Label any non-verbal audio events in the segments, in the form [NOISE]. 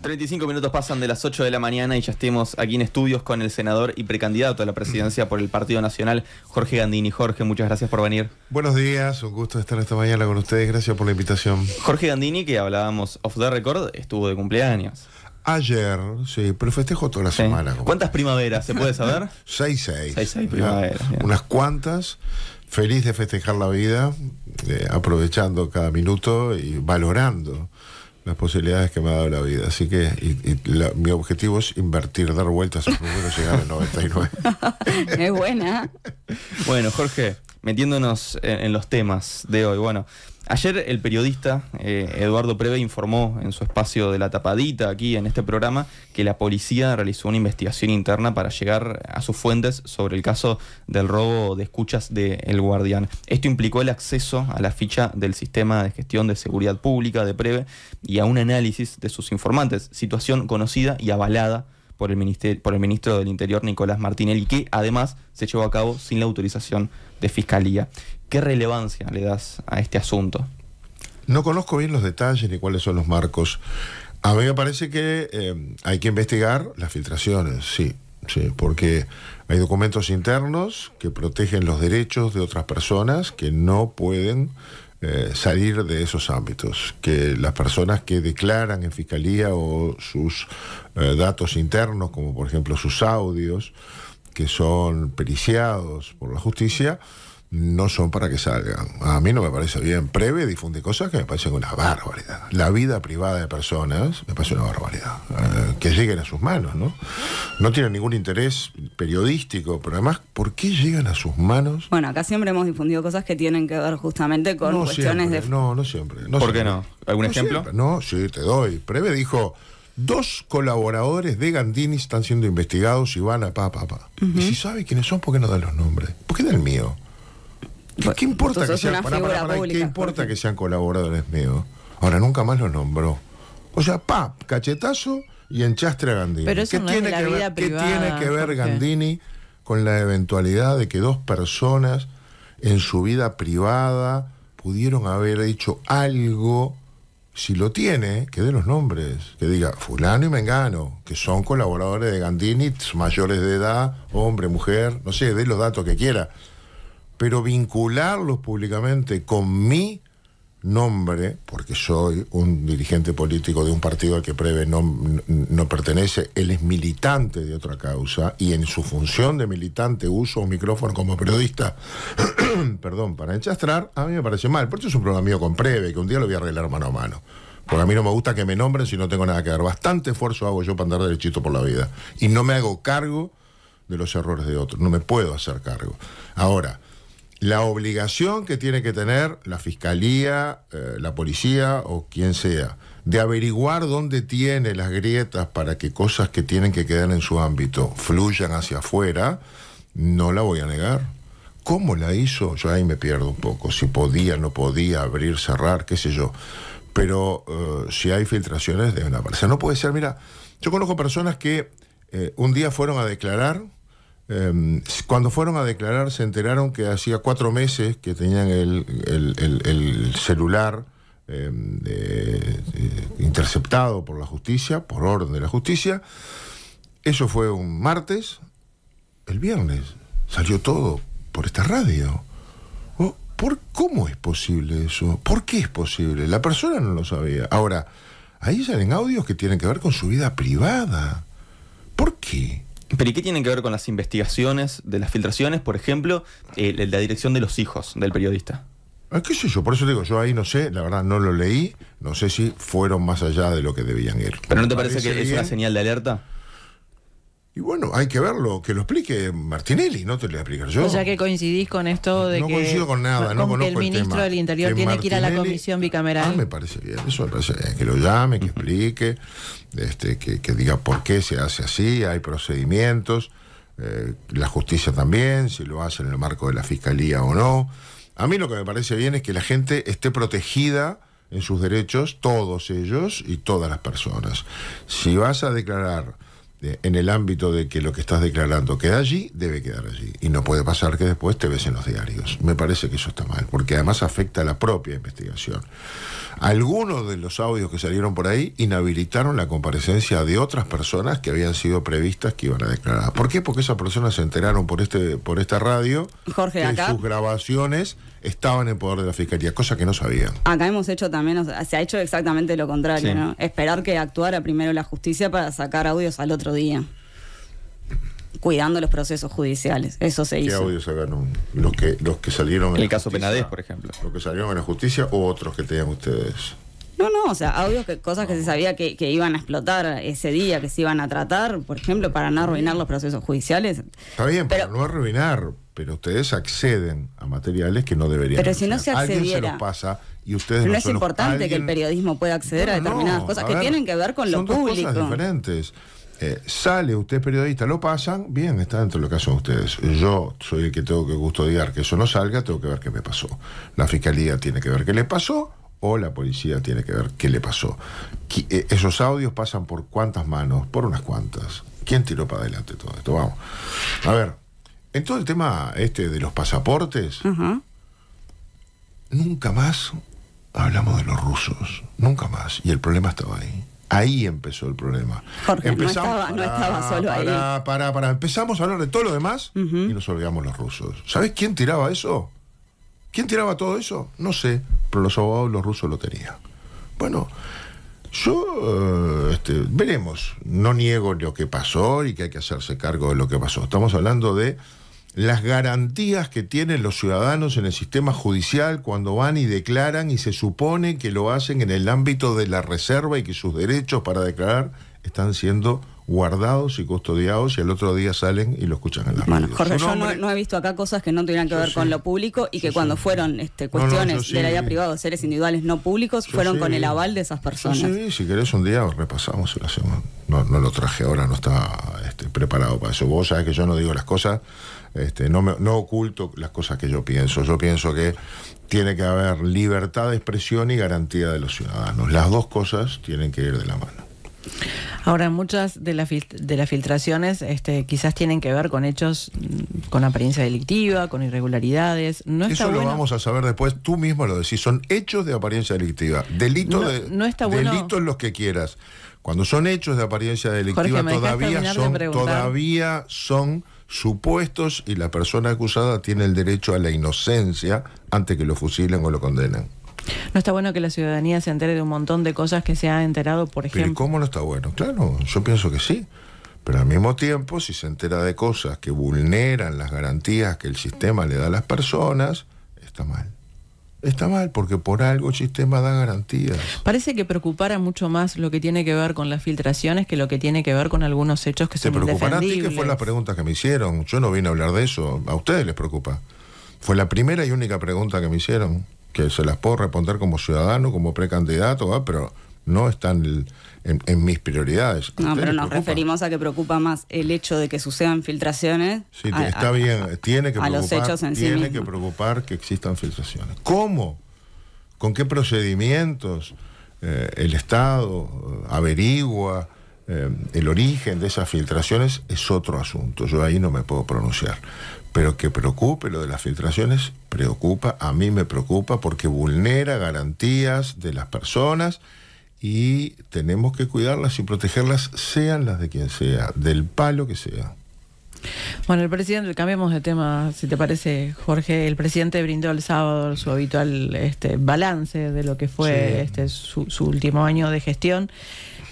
35 minutos pasan de las 8 de la mañana y ya estemos aquí en estudios con el senador y precandidato a la presidencia por el Partido Nacional, Jorge Gandini. Jorge, muchas gracias por venir. Buenos días, un gusto estar esta mañana con ustedes, gracias por la invitación. Jorge Gandini, que hablábamos off the record, estuvo de cumpleaños. Ayer, sí, pero festejo toda la semana. ¿Cuántas primaveras se puede saber? [LAUGHS] seis, seis. Unas cuantas feliz de festejar la vida, eh, aprovechando cada minuto y valorando las posibilidades que me ha dado la vida. Así que y, mi objetivo es invertir, dar vueltas a número llegar al 99. [LAUGHS] es buena. bueno, Jorge, metiéndonos en, en, los temas de hoy. Bueno, Ayer el periodista eh, Eduardo Preve informó en su espacio de la tapadita aquí en este programa que la policía realizó una investigación interna para llegar a sus fuentes sobre el caso del robo de escuchas del Guardián. Esto implicó el acceso a la ficha del sistema de gestión de seguridad pública de Preve y a un análisis de sus informantes, situación conocida y avalada por el, por el ministro del Interior Nicolás Martinelli, que además se llevó a cabo sin la autorización de Fiscalía. ¿Qué relevancia le das a este asunto? No conozco bien los detalles ni cuáles son los marcos. A mí me parece que eh, hay que investigar las filtraciones, sí, sí, porque hay documentos internos que protegen los derechos de otras personas que no pueden eh, salir de esos ámbitos, que las personas que declaran en fiscalía o sus eh, datos internos, como por ejemplo sus audios, que son periciados por la justicia, no son para que salgan. A mí no me parece bien. Preve difunde cosas que me parecen una barbaridad. La vida privada de personas me parece una barbaridad. Eh, que lleguen a sus manos, ¿no? No tienen ningún interés periodístico, pero además, ¿por qué llegan a sus manos? Bueno, acá siempre hemos difundido cosas que tienen que ver justamente con cuestiones de... No, no siempre. ¿Por qué no? ¿Algún ejemplo? No, sí, te doy. Preve dijo... Dos colaboradores de Gandini están siendo investigados y van a pa, pa, pa. Y si sabe quiénes son, ¿por qué no dan los nombres? ¿Por qué da el mío? ¿Qué, importa que sean, colaboradores míos? Ahora nunca más los nombró. O sea, pap, cachetazo y enchastre a Gandini. ¿Qué, tiene que ver, Gandini con la eventualidad de que dos personas en su vida privada pudieron haber hecho algo? Si lo tiene, que dé los nombres, que diga fulano y mengano, que son colaboradores de Gandini, mayores de edad, hombre, mujer, no sé, dé los datos que quiera pero vincularlos públicamente con mi nombre, porque soy un dirigente político de un partido al que Preve no, pertenece, él es militante de otra causa y en su función de militante uso un micrófono como periodista, [CLEARS THROAT] perdón, para enchastrar, a mí me parece mal. porque eso es un problema mío con Preve, que un día lo voy a arreglar mano a mano. Porque a mí no me gusta que me nombren si no tengo nada que ver. Bastante esfuerzo hago yo para andar derechito por la vida. Y no me hago cargo de los errores de otros. No me puedo hacer cargo. Ahora, la obligación que tiene que tener la fiscalía, eh, la policía o quien sea, de averiguar dónde tiene las grietas para que cosas que tienen que quedar en su ámbito fluyan hacia afuera, no la voy a negar. ¿Cómo la hizo? Yo ahí me pierdo un poco, si podía, no podía, abrir, cerrar, qué sé yo. Pero eh, si hay filtraciones, deben aparecer. No puede ser, mira, yo conozco personas que eh, un día fueron a declarar, Em, cuando fueron a declarar se enteraron que hacía cuatro meses que tenían el, celular em, interceptado por la justicia, por orden de la justicia. Eso fue un martes, el viernes salió todo por esta radio. Oh, ¿Por cómo es posible eso? ¿Por qué es posible? La persona no lo sabía. Ahora, ahí salen audios que tienen que ver con su vida privada. ¿Por qué? Pero ¿y qué tienen que ver con las investigaciones de las filtraciones, por ejemplo, eh, la dirección de los hijos del periodista? Ah, ¿Qué sé yo? Por eso digo, yo ahí no sé, la verdad no lo leí, no sé si fueron más allá de lo que debían ir. ¿Pero no te parece, que es una señal de alerta? Y bueno, hay que verlo, que lo explique Martinelli, no te lo voy a explicar yo. O sea que coincidís con esto de que. No coincido con nada, no conozco el ministro del Interior tiene que ir a la comisión bicameral. Ah, me parece bien, eso me parece bien. Que lo llame, que explique, este, que, diga por qué se hace así, hay procedimientos, eh, la justicia también, si lo hace en el marco de la fiscalía o no. A mí lo que me parece bien es que la gente esté protegida en sus derechos, todos ellos y todas las personas. Si vas a declarar este, en el ámbito de que lo que estás declarando queda allí, debe quedar allí. Y no puede pasar que después te ves en los diarios. Me parece que eso está mal, porque además afecta a la propia investigación. Algunos de los audios que salieron por ahí inhabilitaron la comparecencia de otras personas que habían sido previstas que iban a declarar. ¿Por qué? Porque esas personas se enteraron por este por esta radio que sus grabaciones estaban en poder de la fiscalía, cosa que no sabían. Acá hemos hecho también, se ha hecho exactamente lo contrario, ¿no? Esperar que actuara primero la justicia para sacar audios al otro día cuidando los procesos judiciales. Eso se hizo. ¿Qué audios sacaron? ¿Los que, los que salieron en El la caso justicia, Penades, por ejemplo. que salieron en la justicia o otros que tenían ustedes? No, no, o sea, audios, que, cosas que se sabía que, iban a explotar ese día, que se iban a tratar, por ejemplo, para no arruinar los procesos judiciales. Está bien, pero, para no arruinar, pero ustedes acceden a materiales que no deberían. Pero si no se accediera. Alguien se pasa y ustedes no, es importante que el periodismo pueda acceder a determinadas cosas que tienen que ver con lo públicos cosas diferentes. Eh, sale, usted periodista, lo pasan, bien, está dentro de lo que hacen ustedes. Yo soy el que tengo que custodiar que eso no salga, tengo que ver qué me pasó. La fiscalía tiene que ver qué le pasó o la policía tiene que ver qué le pasó. Eh, esos audios pasan por cuántas manos, por unas cuantas. ¿Quién tiró para adelante todo esto? Vamos. A ver, en todo el tema este de los pasaportes, nunca más hablamos de los rusos, nunca más. Y el problema estaba ahí. Ahí empezó el problema. Porque no, estaba, solo para, Para, para, Empezamos a hablar de todo lo demás y nos olvidamos los rusos. ¿Sabes quién tiraba eso? ¿Quién tiraba todo eso? No sé, pero los abogados los rusos lo tenían. Bueno, yo, eh, este, veremos. No niego lo que pasó y que hay que hacerse cargo de lo que pasó. Estamos hablando de las garantías que tienen los ciudadanos en el sistema judicial cuando van y declaran y se supone que lo hacen en el ámbito de la reserva y que sus derechos para declarar están siendo guardados y custodiados y al otro día salen y lo escuchan en la radio. Jorge, yo no, he visto acá cosas que no tuvieran que ver con lo público y que cuando fueron este, cuestiones de la vida privada, seres individuales no públicos, fueron con el aval de esas personas. Sí, si querés un día repasamos No, lo traje ahora, no está este, preparado para eso. Vos sabés que yo no digo las cosas este, no, me, oculto las cosas que yo pienso. Yo pienso que tiene que haber libertad de expresión y garantía de los ciudadanos. Las dos cosas tienen que ir de la mano. Ahora, muchas de, las de las filtraciones este, quizás tienen que ver con hechos mm, con apariencia delictiva, con irregularidades. Eso lo vamos a saber después, tú mismo lo decís, son hechos de apariencia delictiva. Delito está bueno. Delitos los que quieras. Cuando son hechos de apariencia delictiva, todavía, son, todavía son supuestos y la persona acusada tiene el derecho a la inocencia antes que lo fusilen o lo condenen. No está bueno que la ciudadanía se entere de un montón de cosas que se ha enterado, por ejemplo. ¿Pero cómo no está bueno? Claro, yo pienso que sí. Pero al mismo tiempo, si se entera de cosas que vulneran las garantías que el sistema le da a las personas, está mal. Está mal, porque por algo el sistema da garantías. Parece que preocupara mucho más lo que tiene que ver con las filtraciones que lo que tiene que ver con algunos hechos que se ¿Te preocupará a ti que fue las preguntas que me hicieron. Yo no vine a hablar de eso. A ustedes les preocupa. Fue la primera y única pregunta que me hicieron, que se las puedo responder como ciudadano, como precandidato, ah, pero no están en, mis prioridades. No, pero nos referimos a que preocupa más el hecho de que sucedan filtraciones. Sí, está bien, tiene que preocupar, tiene que preocupar que existan filtraciones. ¿Cómo? ¿Con qué procedimientos eh, el Estado eh, averigua? Eh, el origen de esas filtraciones es otro asunto, yo ahí no me puedo pronunciar. Pero que preocupe lo de las filtraciones, preocupa, a mí me preocupa porque vulnera garantías de las personas y tenemos que cuidarlas y protegerlas, sean las de quien sea, del palo que sea. Bueno, el presidente, cambiamos de tema, si te parece, Jorge. El presidente brindó el sábado su habitual este, balance de lo que fue este, su, último año de gestión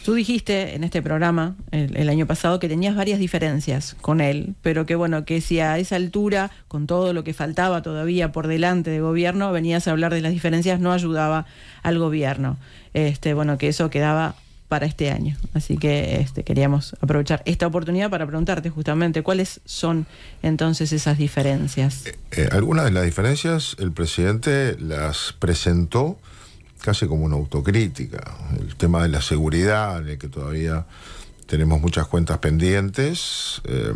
Tú dijiste en este programa el, año pasado que tenías varias diferencias con él, pero que bueno, que si a esa altura, con todo lo que faltaba todavía por delante de gobierno, venías a hablar de las diferencias, no ayudaba al gobierno. Este, bueno, que eso quedaba para este año. Así que este, queríamos aprovechar esta oportunidad para preguntarte justamente cuáles son entonces esas diferencias. Eh, eh, algunas de las diferencias el presidente las presentó casi como una autocrítica. El tema de la seguridad, de que todavía tenemos muchas cuentas pendientes. Eh,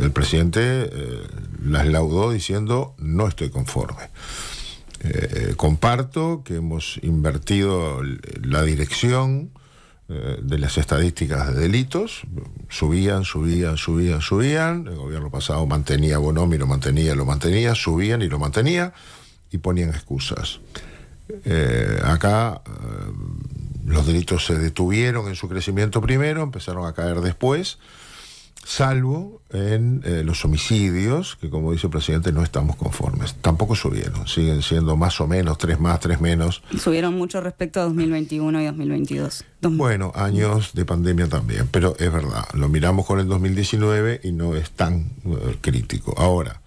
el presidente eh, las laudó diciendo no estoy conforme. Eh, comparto que hemos invertido la dirección de las estadísticas de delitos, subían, subían, subían, subían, el gobierno pasado mantenía Bonomi, lo mantenía, lo mantenía, subían y lo mantenía y ponían excusas. Eh, acá eh, los delitos se detuvieron en su crecimiento primero, empezaron a caer después, salvo en eh, los homicidios, que como dice el presidente no estamos conformes. Tampoco subieron, siguen siendo más o menos, tres más, tres menos. Subieron mucho respecto a 2021 y 2022. Bueno, años de pandemia también, pero es verdad, lo miramos con el 2019 y no es tan crítico. Ahora,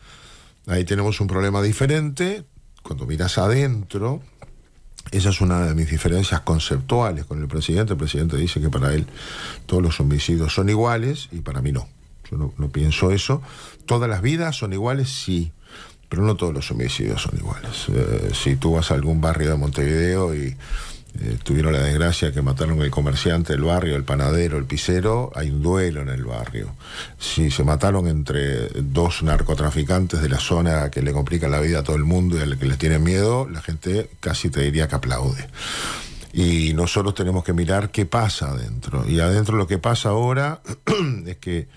ahí tenemos un problema diferente, cuando miras adentro, esa es una de mis diferencias conceptuales con el presidente. El presidente dice que para él todos los homicidios son iguales y para mí no. Yo no, pienso eso. ¿Todas las vidas son iguales? Sí, pero no todos los homicidios son iguales. Eh, si tú vas a algún barrio de Montevideo y eh, tuvieron la desgracia que mataron al comerciante del barrio, el panadero, el pisero, hay un duelo en el barrio. Si se mataron entre dos narcotraficantes de la zona que le complica la vida a todo el mundo y al que les tiene miedo, la gente casi te diría que aplaude. Y nosotros tenemos que mirar qué pasa adentro. Y adentro lo que pasa ahora [CLEARS THROAT] es que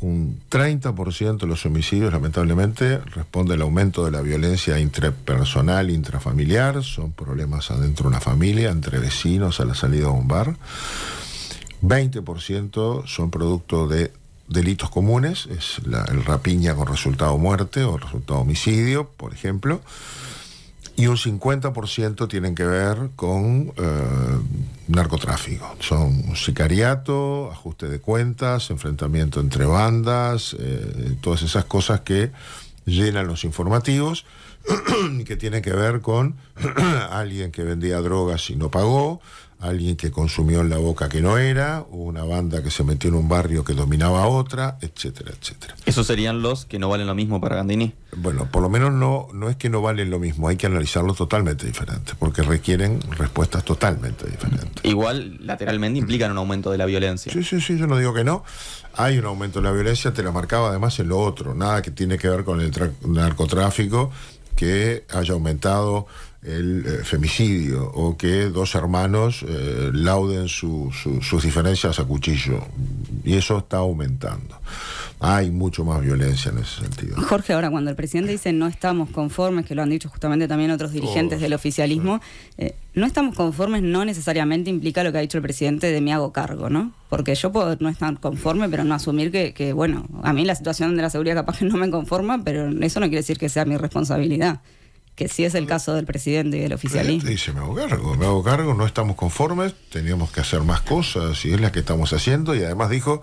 un 30% de los homicidios, lamentablemente, responde al aumento de la violencia intrapersonal, intrafamiliar, son problemas adentro de una familia, entre vecinos, a la salida de un bar. 20% son producto de delitos comunes, es el rapiña con resultado muerte o resultado homicidio, por ejemplo, y un 50% tienen que ver con eh, narcotráfico. Son sicariato, ajuste de cuentas, enfrentamiento entre bandas, eh, todas esas cosas que llenan los informativos, [CLEARS THROAT] que tienen que ver con [CLEARS THROAT] alguien que vendía drogas y no pagó, alguien que consumió en la boca que no era, una banda que se metió en un barrio que dominaba a otra, etcétera, etcétera. Eso serían los que no valen lo mismo para Gandini? Bueno, por lo menos no, no es que no valen lo mismo, hay que analizarlos totalmente diferentes, porque requieren respuestas totalmente diferentes. Igual, lateralmente mm. implican un aumento de la violencia. Sí, sí, sí, yo no digo que no. Hay un aumento de la violencia, te la marcaba además en lo otro, nada que tiene que ver con el narcotráfico que haya aumentado el eh, femicidio o que dos hermanos eh, lauden sus diferencias a cuchillo. Y eso está aumentando. Hay mucho más violencia en ese sentido. Jorge, ahora cuando el presidente dice no estamos conformes, que lo han dicho justamente también otros dirigentes del oficialismo, eh, no estamos conformes no necesariamente implica lo que ha dicho el presidente de me hago cargo, ¿no? Porque yo puedo no estar conforme, pero no asumir que, que bueno, a mí la situación de la seguridad capaz no me conforma, pero eso no quiere decir que sea mi responsabilidad que sí es el caso del presidente y del oficialismo. Y dice, me hago cargo, me hago cargo, no estamos conformes, teníamos que hacer más cosas y es la que estamos haciendo y además dijo,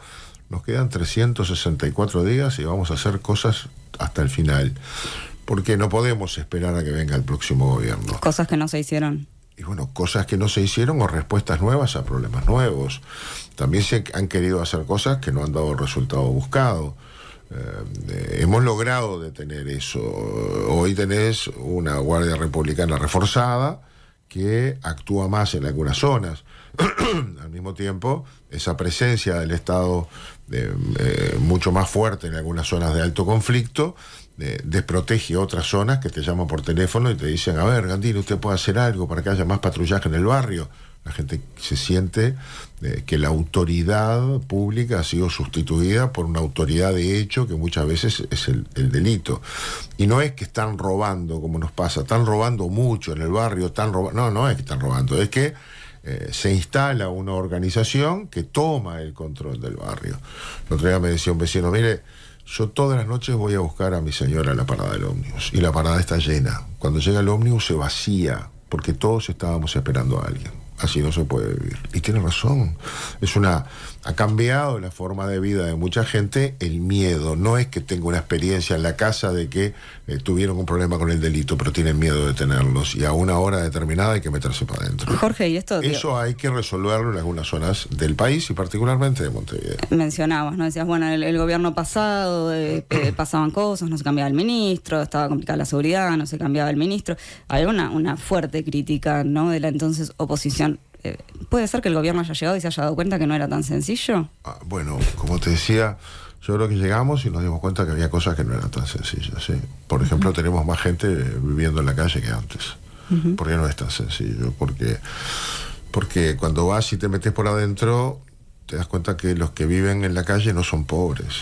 nos quedan 364 días y vamos a hacer cosas hasta el final, porque no podemos esperar a que venga el próximo gobierno. Cosas que no se hicieron. Y bueno, cosas que no se hicieron o respuestas nuevas a problemas nuevos. También se han querido hacer cosas que no han dado el resultado buscado eh, hemos logrado detener eso. Hoy tenés una Guardia Republicana reforzada que actúa más en algunas zonas. [CLEARS THROAT] Al mismo tiempo, esa presencia del Estado eh, eh, mucho más fuerte en algunas zonas de alto conflicto desprotege otras zonas que te llaman por teléfono y te dicen, a ver, Gandino, usted puede hacer algo para que haya más patrullaje en el barrio. La gente se siente eh, que la autoridad pública ha sido sustituida por una autoridad de hecho que muchas veces es el, delito. Y no es que están robando, como nos pasa, están robando mucho en el barrio, están No, no es que están robando, es que eh, se instala una organización que toma el control del barrio. El otro día me decía un vecino, mire, yo todas las noches voy a buscar a mi señora a la parada del ómnibus y la parada está llena. Cuando llega el ómnibus se vacía porque todos estábamos esperando a alguien así no se puede vivir. Y tiene razón. Es una ha cambiado la forma de vida de mucha gente el miedo. No es que tenga una experiencia en la casa de que eh, tuvieron un problema con el delito, pero tienen miedo de tenerlos y a una hora determinada hay que meterse para adentro. Jorge, y esto... Eso hay que resolverlo en algunas zonas del país y particularmente de Montevideo. Mencionabas, ¿no? Decías, bueno, el, gobierno pasado eh, [CLEARS THROAT] pasaban cosas, no se cambiaba el ministro, estaba complicada la seguridad, no se cambiaba el ministro. ...hay una, una fuerte crítica, ¿no?, de la entonces oposición eh, ¿Puede ser que el gobierno haya llegado y se haya dado cuenta que no era tan sencillo? Ah, bueno, como te decía, yo creo que llegamos y nos dimos cuenta que había cosas que no eran tan sencillas. ¿sí? Por ejemplo, tenemos más gente viviendo en la calle que antes. Porque no es tan sencillo. Porque, porque cuando vas y te metes por adentro, te das cuenta que los que viven en la calle no son pobres.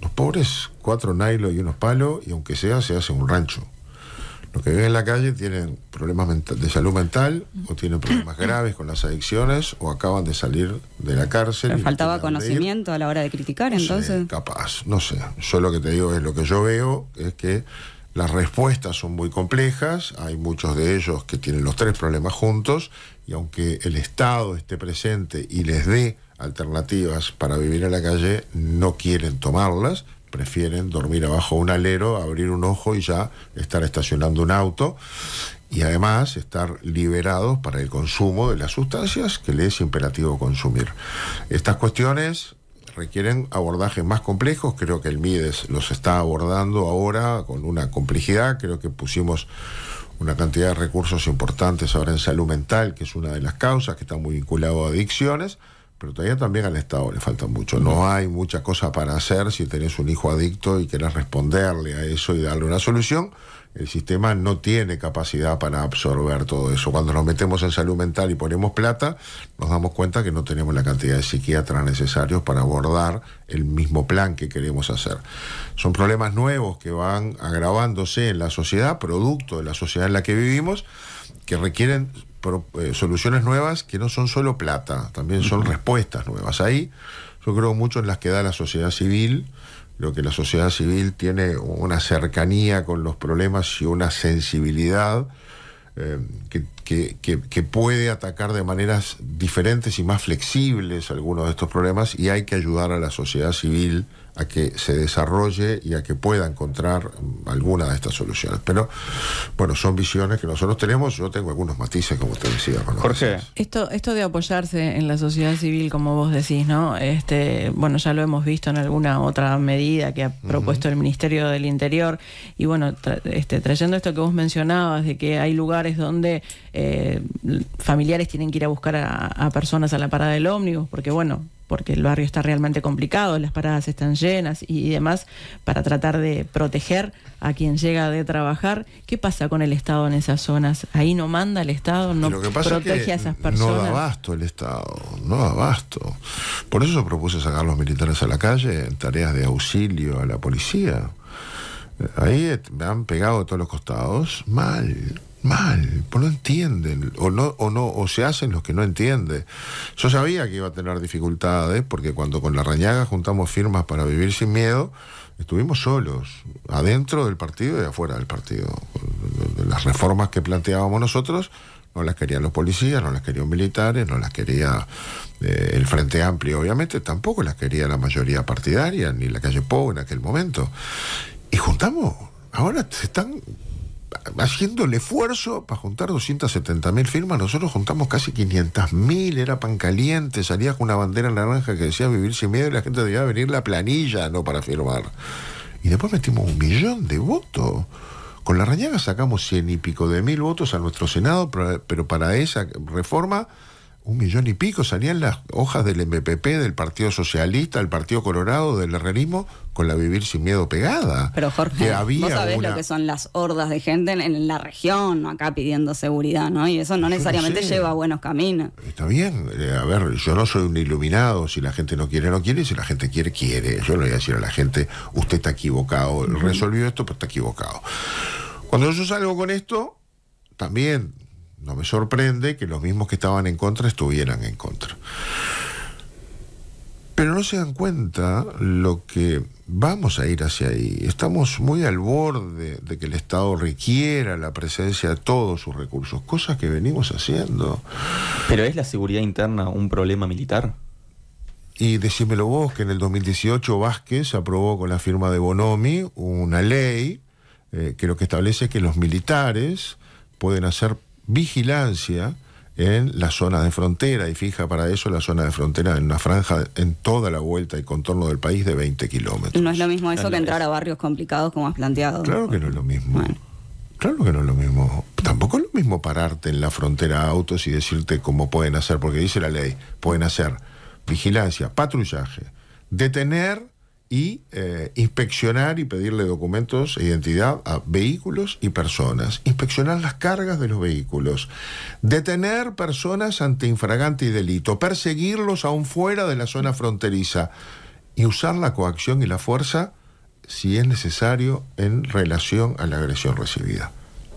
Los pobres, cuatro nylon y unos palos, y aunque sea, se hace un rancho los que viven en la calle tienen problemas de salud mental o tienen problemas graves con las adicciones o acaban de salir de la cárcel. ¿Le faltaba conocimiento a la hora de criticar, entonces. capaz, no sé. Yo lo que te digo es lo que yo veo es que las respuestas son muy complejas, hay muchos de ellos que tienen los tres problemas juntos y aunque el Estado esté presente y les dé alternativas para vivir en la calle, no quieren tomarlas prefieren dormir abajo un alero, abrir un ojo y ya estar estacionando un auto y además estar liberados para el consumo de las sustancias que les es imperativo consumir. Estas cuestiones requieren abordajes más complejos, creo que el MIDES los está abordando ahora con una complejidad, creo que pusimos una cantidad de recursos importantes ahora en salud mental, que es una de las causas que está muy vinculado a adicciones, pero todavía también al Estado le falta mucho. No hay mucha cosa para hacer si tenés un hijo adicto y querés responderle a eso y darle una solución. El sistema no tiene capacidad para absorber todo eso. Cuando nos metemos en salud mental y ponemos plata, nos damos cuenta que no tenemos la cantidad de psiquiatras necesarios para abordar el mismo plan que queremos hacer. Son problemas nuevos que van agravándose en la sociedad, producto de la sociedad en la que vivimos, que requieren eh, soluciones nuevas que no son solo plata, también son respuestas nuevas. Ahí yo creo mucho en las que da la sociedad civil. lo que la sociedad civil tiene una cercanía con los problemas y una sensibilidad eh, que, que, puede atacar de maneras diferentes y más flexibles algunos de estos problemas y hay que ayudar a la sociedad civil a que se desarrolle y a que pueda encontrar mm, alguna de estas soluciones. Pero bueno, son visiones que nosotros tenemos, yo tengo algunos matices, como te decía. Jorge. Esto, esto de apoyarse en la sociedad civil, como vos decís, ¿no? Este, bueno, ya lo hemos visto en alguna otra medida que ha propuesto el Ministerio del Interior. Y bueno, este, trayendo esto que vos mencionabas, de que hay lugares donde eh, familiares tienen que ir a buscar a personas a la parada del ómnibus, porque bueno, porque el barrio está realmente complicado, las paradas están llenas y, demás, para tratar de proteger a quien llega de trabajar. ¿Qué pasa con el Estado en esas zonas? Ahí no manda el Estado, no protege a esas personas. No da abasto el Estado, no da abasto. Por eso propuse sacar a los militares a la calle en tareas de auxilio a la policía. Eh, ahí eh, me han pegado de todos los costados mal mal, pues no entienden, o no, o no, se hacen los que no entienden. Yo sabía que iba a tener dificultades, porque cuando con la Rañaga juntamos firmas para vivir sin miedo, estuvimos solos, adentro del partido y afuera del partido. Las reformas que planteábamos nosotros no las querían los policías, no las querían militares, no las quería eh, el Frente Amplio, obviamente, tampoco las quería la mayoría partidaria, ni la calle Pau en aquel momento. Y juntamos, ahora se están haciendo el esfuerzo para juntar 270 mil firmas, nosotros juntamos casi 500 mil, era pan caliente, salía con una bandera naranja que decía vivir sin miedo y la gente debía venir la planilla, no para firmar. Y después metimos un millón de votos. Con la rañaga sacamos cien y pico de mil votos a nuestro Senado, pero para esa reforma un millón y pico salían las hojas del MPP, del Partido Socialista, del Partido Colorado, del herrerismo, con la Vivir Sin Miedo pegada. Pero Jorge, que había vos lo que son las hordas de gente en, la región, acá pidiendo seguridad, ¿no? Y eso no necesariamente lleva a buenos caminos. Está bien, eh, a ver, yo no soy un iluminado, si la gente no quiere, no quiere, si la gente quiere, quiere. Yo le voy a decir a la gente, usted está equivocado, resolvió esto, pues está equivocado. Cuando yo salgo con esto, también no me sorprende que los mismos que estaban en contra estuvieran en contra. Pero no se dan cuenta lo que vamos a ir hacia ahí. Estamos muy al borde de que el Estado requiera la presencia de todos sus recursos, cosas que venimos haciendo. ¿Pero es la seguridad interna un problema militar? Y decímelo vos, que en el 2018 Vázquez aprobó con la firma de Bonomi una ley eh, que lo que establece es que los militares pueden hacer vigilancia en la zona de frontera y fija para eso la zona de frontera en una franja en toda la vuelta y contorno del país de 20 kilómetros. No es lo mismo eso que entrar a barrios complicados como has planteado. Claro que no es lo mismo. Claro que no es lo mismo. Tampoco es lo mismo pararte en la frontera a autos y decirte cómo pueden hacer, porque dice la ley, pueden hacer vigilancia, patrullaje, detener y eh, inspeccionar y pedirle documentos e identidad a vehículos y personas, inspeccionar las cargas de los vehículos, detener personas ante infragante y delito, perseguirlos aún fuera de la zona fronteriza y usar la coacción y la fuerza si es necesario en relación a la agresión recibida.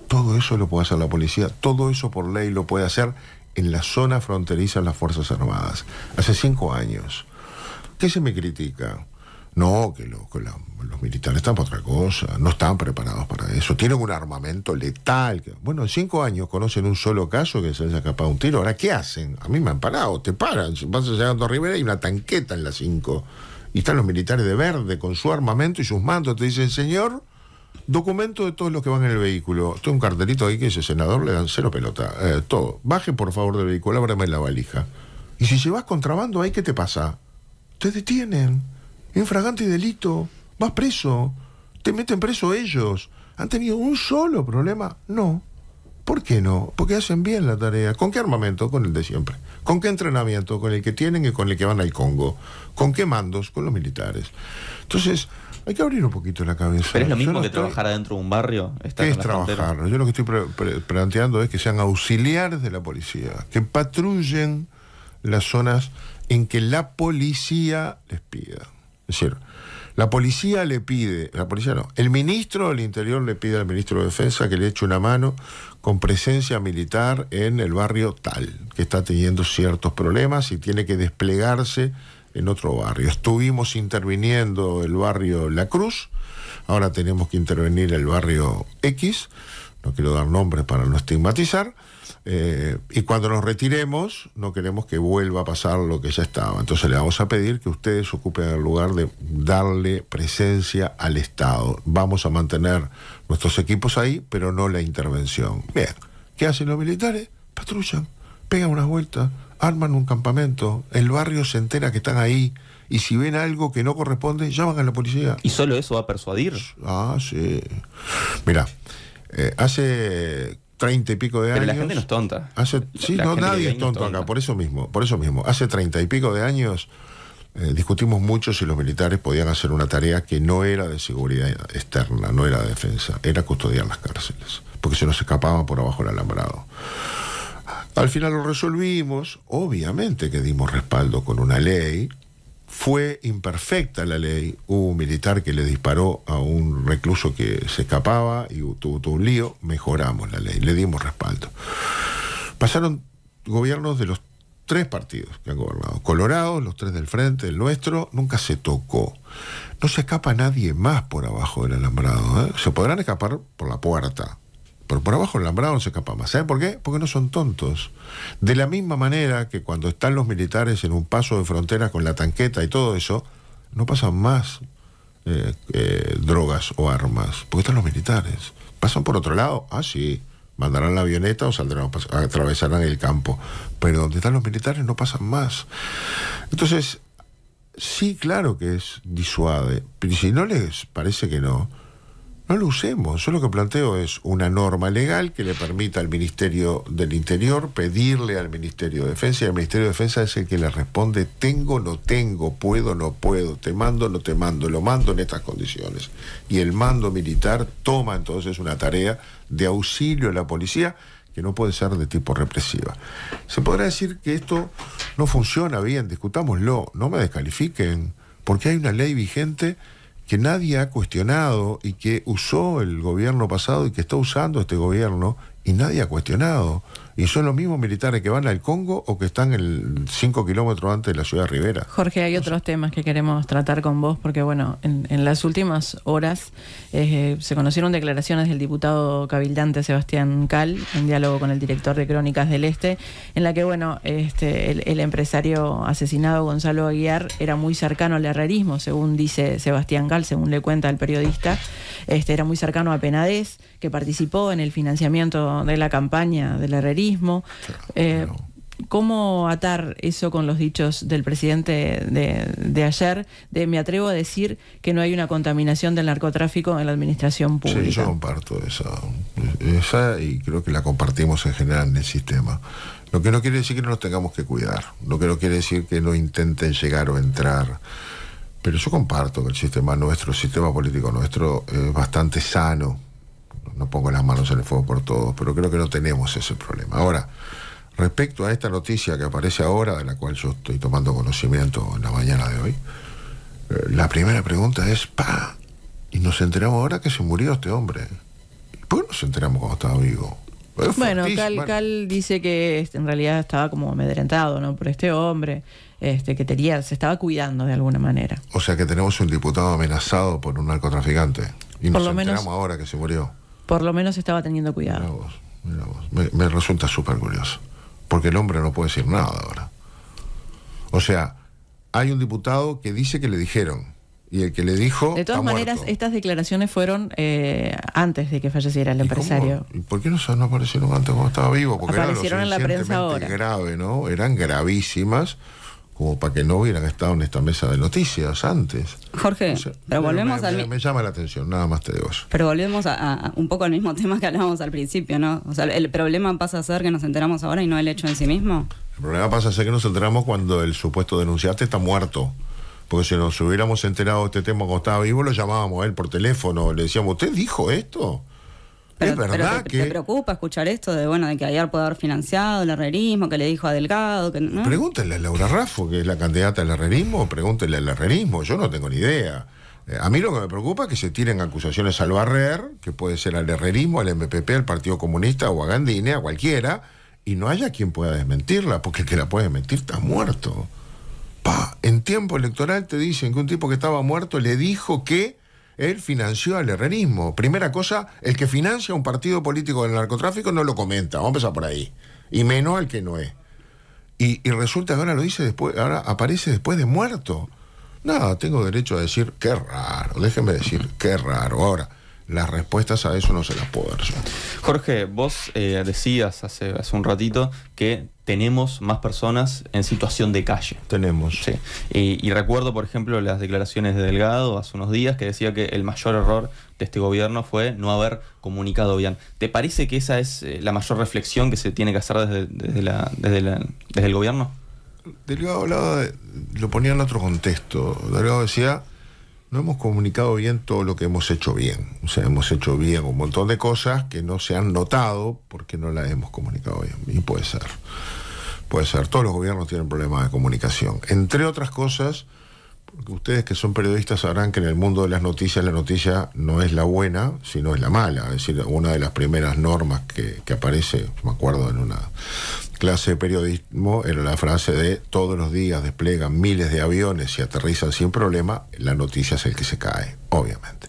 Todo eso lo puede hacer la policía, todo eso por ley lo puede hacer en la zona fronteriza de las Fuerzas Armadas. Hace cinco años. ¿Qué se me critica? No, que, los militares están para otra cosa, no están preparados para eso. Tienen un armamento letal. Bueno, en cinco años conocen un solo caso que se haya escapado un tiro. Ahora, ¿qué hacen? A mí me han parado, te paran. Vas llegando a Rivera y una tanqueta en las cinco. Y están los militares de verde con su armamento y sus mandos, Te dicen, señor, documento de todos los que van en el vehículo. Tengo un cartelito ahí que dice, senador, le dan cero pelota. Eh, todo. Baje, por favor, del vehículo, ábreme la valija. Y si llevas contrabando ahí, ¿qué te pasa? Te detienen infragante delito, vas preso, te meten preso ellos. ¿Han tenido un solo problema? No. ¿Por qué no? Porque hacen bien la tarea. ¿Con qué armamento? Con el de siempre. ¿Con qué entrenamiento? Con el que tienen y con el que van al Congo. ¿Con qué mandos? Con los militares. Entonces, hay que abrir un poquito la cabeza. Pero es lo mismo que trabajar adentro de un barrio. ¿Qué es trabajar? Yo lo que estoy planteando es que sean auxiliares de la policía, que patrullen las zonas en que la policía les pida. Es decir, la policía le pide, la policía no, el ministro del Interior le pide al ministro de Defensa que le eche una mano con presencia militar en el barrio tal, que está teniendo ciertos problemas y tiene que desplegarse en otro barrio. Estuvimos interviniendo el barrio La Cruz, ahora tenemos que intervenir el barrio X, no quiero dar nombres para no estigmatizar, eh, y cuando nos retiremos, no queremos que vuelva a pasar lo que ya estaba. Entonces le vamos a pedir que ustedes ocupen el lugar de darle presencia al Estado. Vamos a mantener nuestros equipos ahí, pero no la intervención. Bien, ¿qué hacen los militares? Patrullan, pegan unas vueltas, arman un campamento, el barrio se entera que están ahí. Y si ven algo que no corresponde, llaman a la policía. ¿Y solo eso va a persuadir? Ah, sí. Mira, eh, hace treinta y pico de Pero La gente no es tonta. sí, no, nadie es tonto acá, por eso mismo, por eso mismo. Hace treinta y pico de años eh, discutimos mucho si los militares podían hacer una tarea que no era de seguridad externa, no era de defensa, era custodiar las cárceles, porque se nos escapaba por abajo el alambrado. Al final lo resolvimos, obviamente que dimos respaldo con una ley, fue imperfecta la ley. Hubo un militar que le disparó a un recluso que se escapaba y tuvo, todo un lío. Mejoramos la ley, le dimos respaldo. Pasaron gobiernos de los tres partidos que han gobernado. Colorado, los tres del frente, el nuestro, nunca se tocó. No se escapa nadie más por abajo del alambrado. ¿eh? Se podrán escapar por la puerta, pero por abajo el lambrado no se escapa más. ¿Saben por qué? Porque no son tontos. De la misma manera que cuando están los militares en un paso de frontera con la tanqueta y todo eso, no pasan más eh, eh, drogas o armas, porque están los militares. Pasan por otro lado, ah, sí, mandarán la avioneta o saldrán, atravesarán el campo. Pero donde están los militares no pasan más. Entonces, sí, claro que es disuade. Pero si no les parece que no, no lo usemos. Yo lo que planteo es una norma legal que le permita al Ministerio del Interior pedirle al Ministerio de Defensa y el Ministerio de Defensa es el que le responde tengo, no tengo, puedo, no puedo, te mando, no te mando, lo mando en estas condiciones. Y el mando militar toma entonces una tarea de auxilio a la policía que no puede ser de tipo represiva. Se podrá decir que esto no funciona bien, discutámoslo, no me descalifiquen, porque hay una ley vigente que nadie ha cuestionado y que usó el gobierno pasado y que está usando este gobierno y nadie ha cuestionado y son los mismos militares que van al Congo o que están el 5 kilómetros antes de la ciudad de Rivera. Jorge, hay otros temas que queremos tratar con vos, porque bueno, en, las últimas horas eh, se conocieron declaraciones del diputado cabildante Sebastián Cal, en diálogo con el director de Crónicas del Este, en la que bueno, este, el, empresario asesinado Gonzalo Aguiar era muy cercano al herrerismo, según dice Sebastián Cal, según le cuenta el periodista, este, era muy cercano a Penades que participó en el financiamiento de la campaña del herrerismo. Eh, ¿Cómo atar eso con los dichos del presidente de, de, ayer? De, me atrevo a decir que no hay una contaminación del narcotráfico en la administración pública. Sí, yo comparto esa, esa y creo que la compartimos en general en el sistema. Lo que no quiere decir que no nos tengamos que cuidar, lo que no quiere decir que no intenten llegar o entrar. Pero yo comparto que el sistema nuestro, el sistema político nuestro es bastante sano no pongo las manos en el fuego por todos, pero creo que no tenemos ese problema. Ahora, respecto a esta noticia que aparece ahora, de la cual yo estoy tomando conocimiento en la mañana de hoy, eh, la primera pregunta es, pa, y nos enteramos ahora que se murió este hombre. ¿Y por qué nos enteramos cuando estaba vivo? bueno, Cal, dice que este, en realidad estaba como amedrentado, ¿no? Por este hombre, este, que tenía, se estaba cuidando de alguna manera. O sea que tenemos un diputado amenazado por un narcotraficante. Y nos enteramos ahora que se murió por lo menos estaba teniendo cuidado. Mira vos, vos. Me, resulta súper curioso. Porque el hombre no puede decir nada ahora. O sea, hay un diputado que dice que le dijeron. Y el que le dijo. De todas maneras, estas declaraciones fueron eh, antes de que falleciera el empresario. ¿Y por qué no, aparecieron antes cuando estaba vivo? Porque Aparecieron eran en la prensa ¿no? Eran gravísimas como para que no hubieran estado en esta mesa de noticias antes. Jorge, volvemos me, Me, llama la atención, nada más te digo Pero volvemos a, un poco al mismo [LAUGHS] tema que hablábamos al principio, ¿no? O sea, el problema pasa a ser que nos enteramos ahora y no el hecho en sí mismo. El problema pasa a ser que nos enteramos cuando el supuesto denunciante está muerto. Porque si nos hubiéramos enterado de este tema cuando estaba vivo, lo llamábamos a él por teléfono, le decíamos, ¿usted dijo esto? Pero, verdad te, que. Te preocupa escuchar esto de bueno de que ayer puede haber financiado el herrerismo, que le dijo a Delgado. Que, Pregúntenle a Laura Raffo, que es la candidata al herrerismo, pregúntenle al herrerismo. Yo no tengo ni idea. Eh, a mí lo que me preocupa es que se tiren acusaciones al barrer, que puede ser al herrerismo, al MPP, al Partido Comunista o a Gandine, a cualquiera, y no haya quien pueda desmentirla, porque el que la puede desmentir está muerto. Pa, en tiempo electoral te dicen que un tipo que estaba muerto le dijo que él financió al herrerismo. Primera cosa, el que financia un partido político del narcotráfico no lo comenta, vamos a empezar por ahí. Y menos al que no es. Y, y resulta que ahora lo dice después, ahora aparece después de muerto. No, tengo derecho a decir, qué raro, déjenme decir, qué raro. Ahora, las respuestas a eso no se las puedo dar Jorge, vos eh, decías hace, hace un ratito que tenemos más personas en situación de calle. Tenemos. Sí. Y, recuerdo, por ejemplo, las declaraciones de Delgado hace unos días que decía que el mayor error de este gobierno fue no haber comunicado bien. ¿Te parece que esa es eh, la mayor reflexión que se tiene que hacer desde, desde, desde el gobierno? Delgado hablaba, lo ponía en otro contexto. Delgado decía no hemos comunicado bien todo lo que hemos hecho bien. O sea, hemos hecho bien un montón de cosas que no se han notado porque no las hemos comunicado bien. Y puede ser. Puede ser. Todos los gobiernos tienen problemas de comunicación. Entre otras cosas, porque ustedes que son periodistas sabrán que en el mundo de las noticias la noticia no es la buena, sino es la mala. Es decir, una de las primeras normas que, que aparece, me acuerdo en una clase de periodismo era la frase de todos los días desplegan miles de aviones y aterrizan sin problema, la noticia es el que se cae, obviamente.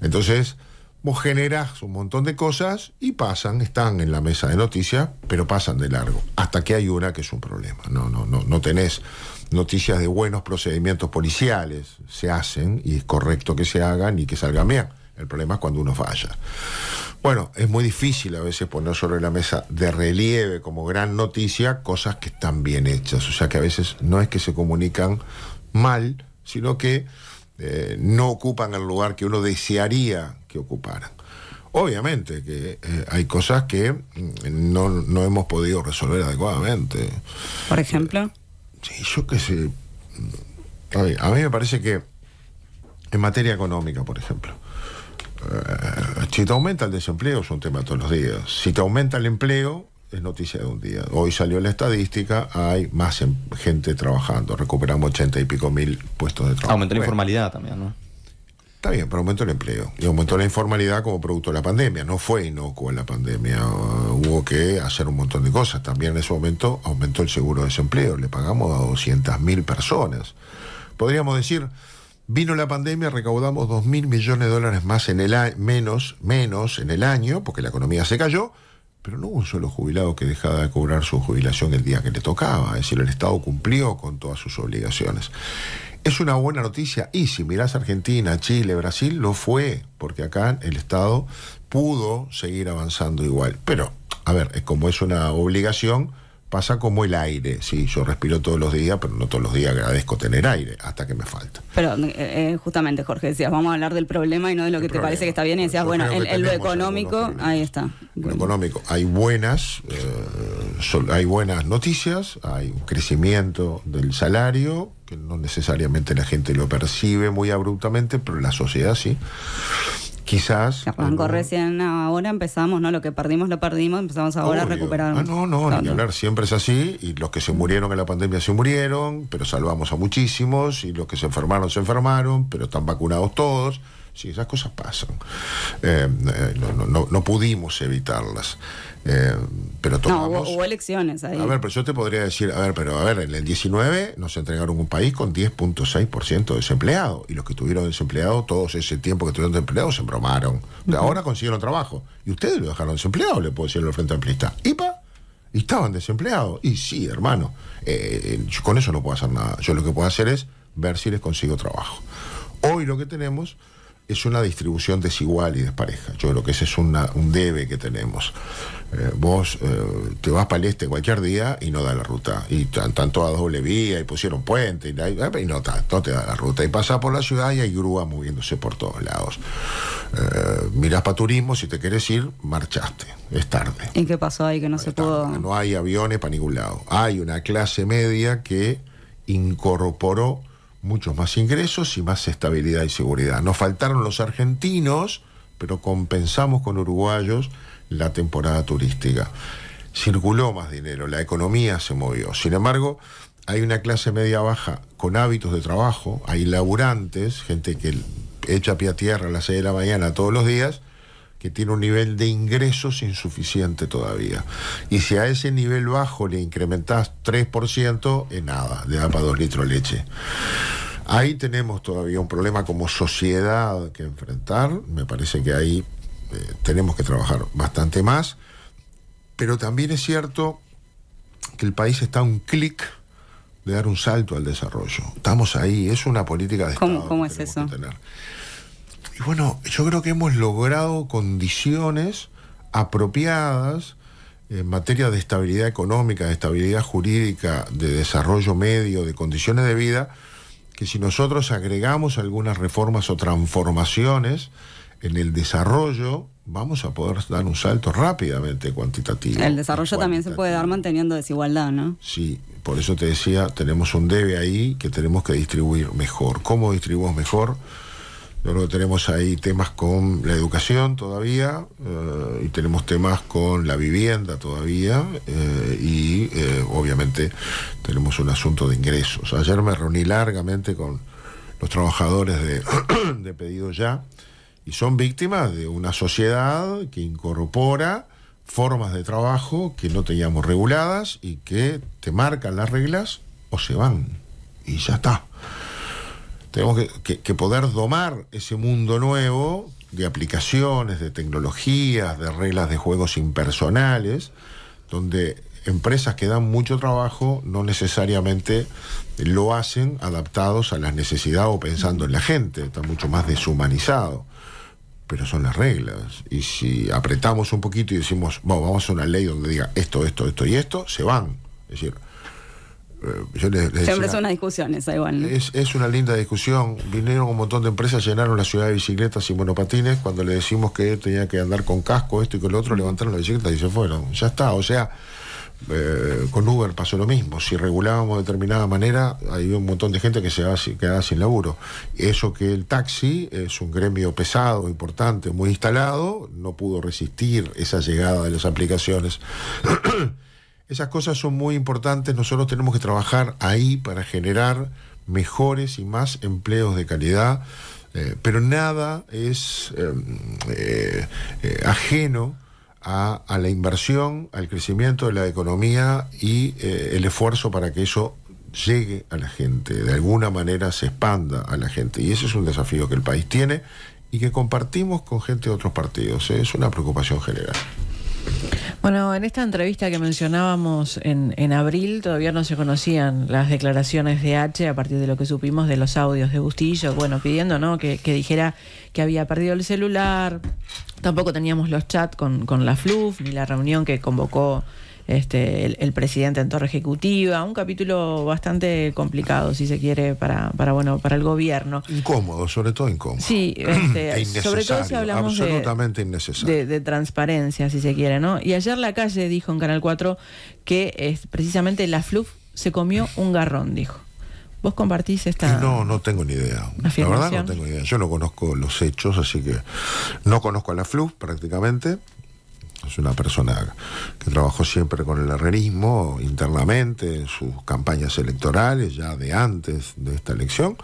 Entonces, vos generas un montón de cosas y pasan, están en la mesa de noticias, pero pasan de largo, hasta que hay una que es un problema. No, no, no, no tenés noticias de buenos procedimientos policiales, se hacen y es correcto que se hagan y que salgan bien. El problema es cuando uno falla. Bueno, es muy difícil a veces poner sobre la mesa de relieve como gran noticia cosas que están bien hechas. O sea que a veces no es que se comunican mal, sino que eh, no ocupan el lugar que uno desearía que ocuparan. Obviamente que eh, hay cosas que mm, no, hemos podido resolver adecuadamente. Por ejemplo. Eh, sí, yo qué sé. a mí me parece que en materia económica, por ejemplo, eh, si te aumenta el desempleo es un tema todos los días. Si te aumenta el empleo es noticia de un día. Hoy salió la estadística, hay más em, gente trabajando, recuperamos ochenta y pico mil puestos de trabajo. Aumentó la informalidad también, ¿no? Está bien, pero aumentó el empleo. Y aumentó la informalidad como producto de la pandemia. No fue inocuo la pandemia. Uh, hubo que hacer un montón de cosas. También en ese momento aumentó el seguro de desempleo. Le pagamos a mil personas. Podríamos decir, Vino la pandemia, recaudamos 2.000 millones de dólares más en el menos, menos en el año, porque la economía se cayó, pero no hubo un solo jubilado que dejara de cobrar su jubilación el día que le tocaba. Es decir, el Estado cumplió con todas sus obligaciones. Es una buena noticia y si mirás Argentina, Chile, Brasil, lo fue, porque acá el Estado pudo seguir avanzando igual. Pero, a ver, como es una obligación, pasa como el aire. Sí, yo respiro todos los días, pero no todos los días agradezco tener aire hasta que me falta. Pero eh, eh, justamente, Jorge, decías, vamos a hablar del problema y no de lo que te parece que está bien. Y decías, bueno, en, lo económico, ahí está. en Lo económico, hay buenas, eh, hay buenas noticias, hay un crecimiento del salario, que no necesariamente la gente lo percibe muy abruptamente, pero la sociedad sí. Quizás. Arrancó recién ahora, empezamos, ¿no? Lo que perdimos lo perdimos, empezamos ahora a recuperar. Ah, no, no, ni hablar, siempre es así. Y los que se murieron en la pandemia se murieron, pero salvamos a muchísimos. Y los que se enfermaron se enfermaron, pero están vacunados todos. Sí, esas cosas pasan. Eh, eh, no, no, pudimos evitarlas. Eh, pero tomamos... No, hubo, elecciones ahí. A ver, pero yo te podría decir, a ver, pero a ver, en el 19 nos entregaron un país con 10.6% de desempleado y los que estuvieron desempleados Todo ese tiempo que estuvieron desempleados se embromaron. Ahora consiguieron trabajo. Y ustedes lo dejaron desempleado, le puedo decir al Frente Amplista. ¿IPA? Y estaban desempleados. Y sí, hermano, eh, eh, con eso no puedo hacer nada. Yo lo que puedo hacer es ver si les consigo trabajo. Hoy lo que tenemos es una distribución desigual y despareja. Yo creo que ese es un debe que tenemos. Eh, vos eh, te vas para el este cualquier día y no da la ruta. Y tanto a doble vía y pusieron puente y, eh, no, te da la ruta. Y pasás por la ciudad y hay grúa moviéndose por todos lados. Eh, mirás para turismo, si te querés ir, marchaste. Es tarde. ¿Y qué pasó ahí que no, no se pudo? No hay aviones para ningún lado. Hay una clase media que incorporó muchos más ingresos y más estabilidad y seguridad. Nos faltaron los argentinos, pero compensamos con uruguayos la temporada turística. Circuló más dinero, la economía se movió. Sin embargo, hay una clase media baja con hábitos de trabajo, hay laburantes, gente que echa pie a tierra a las 6 de la mañana todos los días, que tiene un nivel de ingresos insuficiente todavía. Y si a ese nivel bajo le incrementás 3%, ...es nada, le da para 2 litros de leche. Ahí tenemos todavía un problema como sociedad que enfrentar. Me parece que ahí eh, tenemos que trabajar bastante más, pero también es cierto que el país está a un clic de dar un salto al desarrollo. Estamos ahí, es una política de Estado. ¿Cómo es eso? Y bueno, yo creo que hemos logrado condiciones apropiadas en materia de estabilidad económica, de estabilidad jurídica, de desarrollo medio, de condiciones de vida, que si nosotros agregamos algunas reformas o transformaciones, en el desarrollo vamos a poder dar un salto rápidamente cuantitativo. El desarrollo también se puede dar manteniendo desigualdad, ¿no? Sí, por eso te decía, tenemos un debe ahí que tenemos que distribuir mejor. ¿Cómo distribuimos mejor? Luego tenemos ahí temas con la educación todavía eh, y tenemos temas con la vivienda todavía eh, y eh, obviamente tenemos un asunto de ingresos. Ayer me reuní largamente con los trabajadores de, [CLEARS THROAT] de pedido ya y son víctimas de una sociedad que incorpora formas de trabajo que no teníamos reguladas y que te marcan las reglas o se van. Y ya está. Tenemos que, poder domar ese mundo nuevo de aplicaciones, de tecnologías, de reglas de juegos impersonales, donde empresas que dan mucho trabajo no necesariamente lo hacen adaptados a las necesidades o pensando en la gente, está mucho más deshumanizado pero son las reglas. Y si apretamos un poquito y decimos, vamos a una ley donde diga esto, esto, esto y esto, se van. Es decir, eh, yo les, Siempre son las discusiones, igual. Es, es, una linda discusión. Vinieron un montón de empresas, llenaron la ciudad de bicicletas y monopatines. Cuando le decimos que tenía que andar con casco, esto y con lo otro, levantaron la bicicleta y se fueron. Ya está, o sea eh, con Uber pasó lo mismo. Si regulábamos de determinada manera, hay un montón de gente que se quedaba sin laburo. Eso que el taxi es un gremio pesado, importante, muy instalado, no pudo resistir esa llegada de las aplicaciones. [CLEARS THROAT] Esas cosas son muy importantes. Nosotros tenemos que trabajar ahí para generar mejores y más empleos de calidad. Eh, pero nada es em, eh, ajeno a, la inversión, al crecimiento de la economía y eh, el esfuerzo para que eso llegue a la gente, de alguna manera se expanda a la gente. Y ese es un desafío que el país tiene y que compartimos con gente de otros partidos. ¿eh? Es una preocupación general. Bueno, en esta entrevista que mencionábamos en, en abril todavía no se conocían las declaraciones de H a partir de lo que supimos de los audios de Bustillo, bueno, pidiendo ¿no? que, dijera que había perdido el celular, tampoco teníamos los chats con, con la FLUF ni la reunión que convocó este, el, presidente en torre ejecutiva, un capítulo bastante complicado, si se quiere, para, para, bueno, para el gobierno. Incómodo, sobre todo incómodo. Sí, este, [CLEARS THROAT] sobre todo si hablamos de, De, transparencia, si se quiere, ¿no? Y ayer la calle dijo en Canal 4 que precisamente la FLUF se comió un garrón, dijo. ¿Vos compartís esta.? No, no tengo ni idea. La verdad, no tengo ni idea. Yo no conozco los hechos, así que no conozco a la FLUF prácticamente es una persona que trabajó siempre con el herrerismo internamente, en sus campañas electorales, ya de antes de esta elección,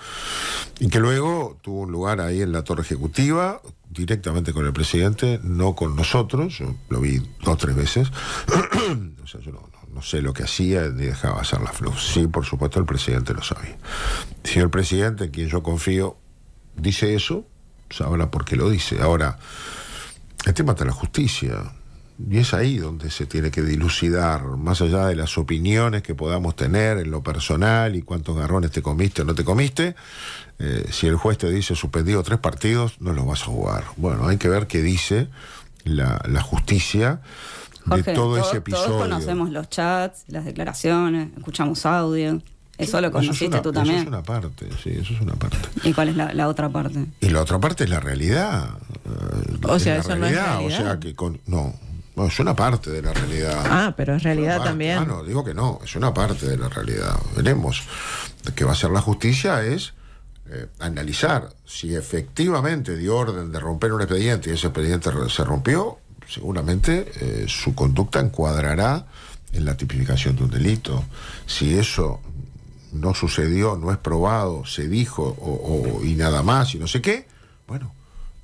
y que luego tuvo un lugar ahí en la torre ejecutiva, directamente con el presidente, no con nosotros, lo vi dos o tres veces, [CLEARS THROAT] o sea, yo no, sé lo que hacía ni dejaba hacer la flor Sí, por supuesto, el presidente lo sabía. Si el presidente, en quien yo confío, dice eso, sabrá por qué lo dice. Ahora, el tema está la justicia. Y es ahí donde se tiene que dilucidar, más allá de las opiniones que podamos tener en lo personal y cuántos garrones te comiste o no te comiste, eh, si el juez te dice suspendido tres partidos, no lo vas a jugar. Bueno, hay que ver qué dice la, justicia de todo ese episodio. Todos conocemos los chats, las declaraciones, escuchamos audio. Eso lo conociste tú también. Eso es una parte, ¿Y cuál es la, otra parte? Y la otra parte es la realidad. O sea, eso no es realidad. O sea, que no, es una parte de la realidad. Ah, pero es realidad también. Ah, no, digo que no, es una parte de la realidad. Veremos. que va a ser la justicia es eh, analizar si efectivamente dio orden de romper un expediente y ese expediente se rompió, seguramente eh, su conducta encuadrará en la tipificación de un delito. Si eso no sucedió, no es probado, se dijo o, y nada más y no sé qué, bueno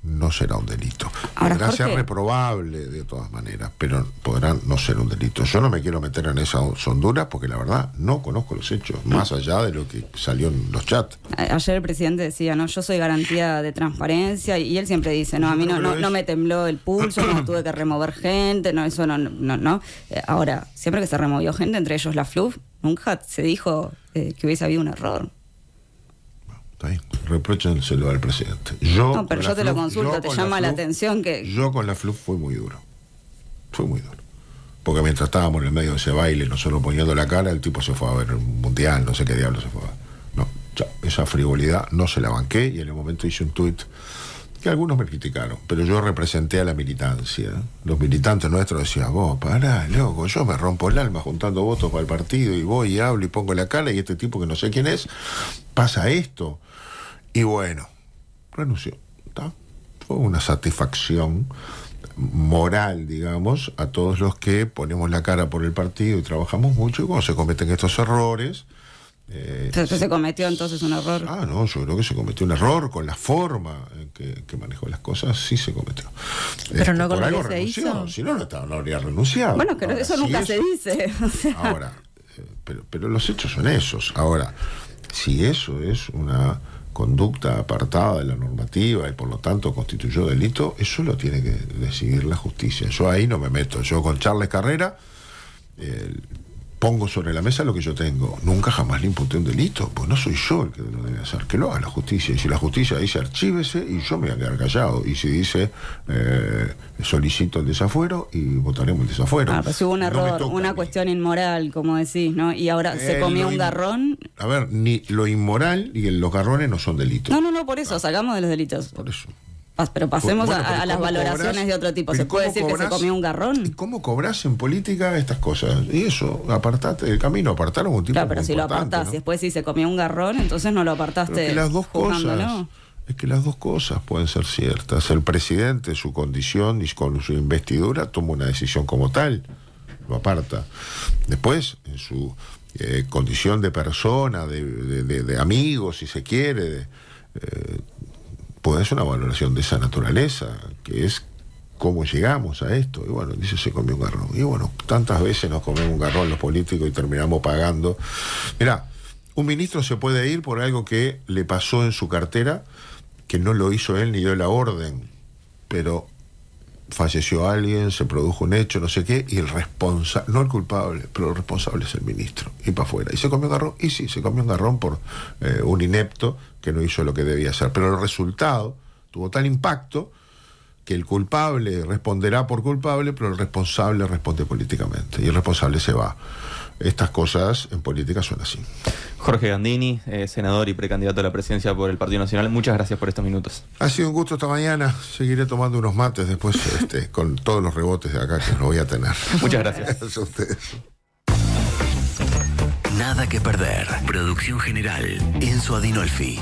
no será un delito. Podrá ser reprobable de todas maneras, pero podrán no ser un delito. Yo no me quiero meter en esas honduras porque la verdad no conozco los hechos, mm. más allá de lo que salió en los chats. Ayer el presidente decía, no, yo soy garantía de transparencia y él siempre dice, no, a mí no, no, me tembló el pulso, no [CLEARS THROAT] tuve que remover gente, no, eso no, no, no. Eh, ahora, siempre que se removió gente, entre ellos la FLUF, nunca se dijo eh, que hubiese habido un error reprochen el celular al presidente. Yo no, pero yo te lo consulto, te llama la, atención que. Yo con la FLU fue muy duro. Fue muy duro. Porque mientras estábamos en el medio de ese baile, nosotros poniendo la cara, el tipo se fue a ver un mundial, no sé qué diablo se fue a ver. No, esa frivolidad no se la banqué y en el momento hice un tuit que algunos me criticaron, pero yo representé a la militancia. Los militantes nuestros decían, vos, pará, loco, yo me rompo el alma juntando votos para el partido y voy y hablo y pongo la cara y este tipo que no sé quién es, pasa esto. Y bueno, renunció. Fue una satisfacción moral, digamos, a todos los que ponemos la cara por el partido y trabajamos mucho y cuando se cometen estos errores... Eh, se cometió entonces un error. Ah, no, yo creo que se cometió un error con la forma en que, manejó las cosas, sí se cometió. Pero no este, con lo que se hizo. Si no, no, habría renunciado. Bueno, pero eso nunca se dice. [LAUGHS] Ahora, eh, pero, pero los hechos son esos. Ahora, si eso es una conducta apartada de la normativa y por lo tanto constituyó delito, eso lo tiene que decidir la justicia. Yo ahí no me meto. Yo con Charles Carrera, pongo sobre la mesa lo que yo tengo. Nunca jamás le imputé un delito, pues no soy yo el que lo debe hacer, que lo haga la justicia. Y si la justicia dice archívese, y yo me voy a quedar callado. Y si dice eh, solicito el desafuero, y votaremos el desafuero. Ah, pues hubo un error, una cuestión inmoral, como decís, ¿no? Y ahora se eh, comió un garrón. A ver, ni lo inmoral ni los garrones no son delitos. No, no, no, por eso, sacamos de los delitos. Por eso. Pero pasemos a, las valoraciones de otro tipo. ¿Se puede decir que se comió un garrón? ¿Y cómo cobras en política estas cosas? Y eso, apartaste el camino, apartaron un tipo Claro, pero si lo apartás y después si se comió un garrón, entonces no lo apartaste. que las dos cosas. Es que las dos cosas pueden ser ciertas. El presidente, en su condición y con su investidura, toma una decisión como tal, lo aparta. Después, en su eh, condición de persona, de, amigo, si se quiere, eh, pues es una valoración de esa naturaleza, que es cómo llegamos a esto. Y bueno, dice, se comió un garrón. Y bueno, tantas veces nos comemos un garrón los políticos y terminamos pagando. Mirá, un ministro se puede ir por algo que le pasó en su cartera, que no lo hizo él ni dio la orden, pero falleció alguien, se produjo un hecho, no sé qué, y el responsable, no el culpable, pero el responsable es el ministro, y para afuera. Y se comió un garrón, y sí, se comió un garrón por eh, un inepto que no hizo lo que debía hacer. Pero el resultado tuvo tal impacto que el culpable responderá por culpable, pero el responsable responde políticamente y el responsable se va. Estas cosas en política son así. Jorge Gandini, eh, senador y precandidato a la presidencia por el Partido Nacional, muchas gracias por estos minutos. Ha sido un gusto esta mañana. Seguiré tomando unos mates después este, con todos los rebotes de acá que lo voy a tener. Muchas gracias. gracias [LAUGHS] a ustedes. Nada que perder. Producción general. Enzo Adinolfi.